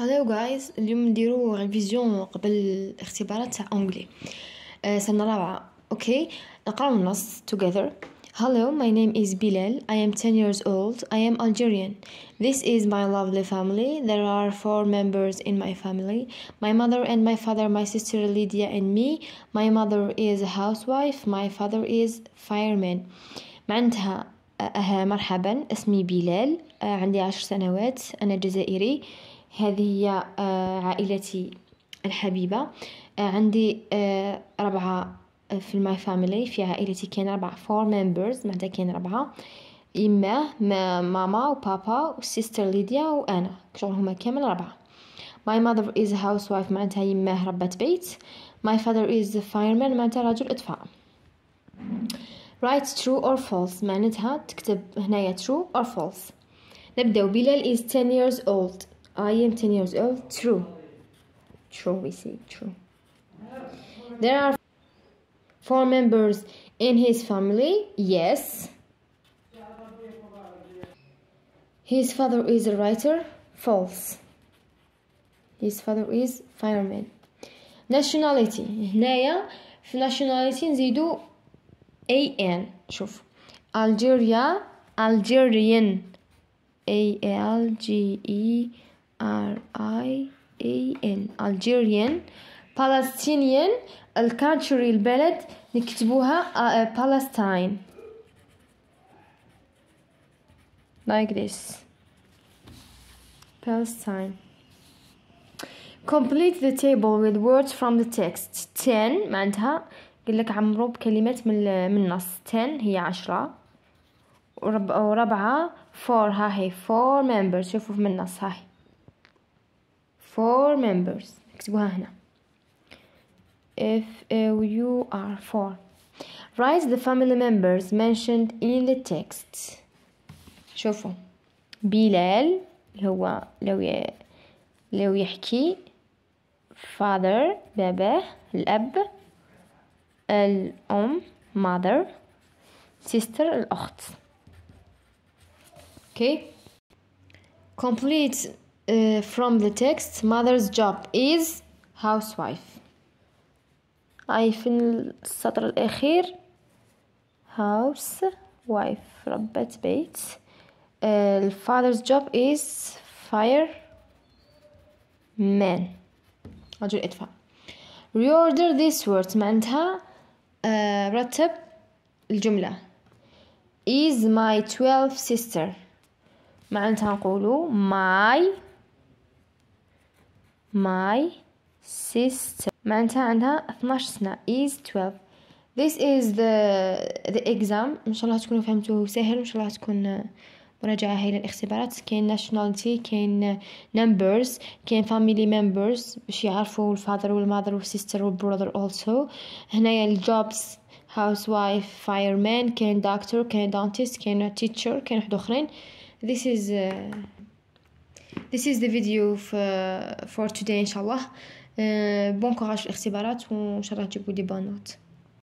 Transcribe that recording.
هلاو جايز اليوم نديرو ريفيزيون قبل الاختبارات تاع انجلي أه سنه رابعه اوكي نقراو النص together Hello, my name is Bilal. I am 10 years old. I am Algerian. This is my lovely family. There are four members in my family my mother and my father, my sister Lydia, and me. My mother is a housewife, my father is fireman. معناتها مرحبا اسمي بلال عندي عشر سنوات أنا جزائري هذه هي آه، عائلتي الحبيبة آه، عندي آه، ربعة في ماي فاميلي في عائلتي كاين ربعة فور ممبرز معناتها كاين ربعة يماه ماما وبابا والسيستر ليديا وانا شغل هما كامل ربعة my mother is a housewife معناتها يماه ربة بيت my father is a fireman معناتها رجل اطفاء write true or false معناتها تكتب هنايا true or false نبداو بلال is 10 years old I am 10 years old. True. True, we say true. There are four members in his family. Yes. His father is a writer. False. His father is fireman. Nationality. Naya, nationality? nationality do an شوف Algeria Algerian A L G E I A N Algerian Palestinian بالستينيان الكانتري البلد نكتبوها Palestine like this Palestine complete the table with words from the text 10 معناتها قل لك عمرو بكلمات من النص 10 هي عشرة وربعة 4 ها هي 4 members شوفوا من النص هاي four members اكتبوها هنا if you are four write the family members mentioned in the text شوفوا بلال هو لو ي... لو يحكي father بابا, الأب الأم mother sister الأخت okay complete uh, from the text mother's job is housewife I feel السطر الأخير housewife wife بيت uh, father's job is fire man رجل إطفاء reorder these words معناتها uh, رتب الجملة is my 12 sister معناتها نقولو my my sister معناتها عندها 12 سنة is 12 this is the the exam ان شاء الله تكونوا فهمتوه سهل ان شاء الله تكون مراجعة هاي للاختبارات كاين ناشوناليتي كاين نمبرز كاين فاميلي ممبرز باش يعرفوا الفادر والمادر والسيستر والبرادر اولسو هنايا الجوبس هاوس وايف فايرمان كاين دكتور كاين دانتيست كاين تيتشر كاين واحد اخرين this is uh, This is the video uh, for today إن شاء الله بون كوراج في الاختبارات وإن شاء الله تجيبوا لي بانوت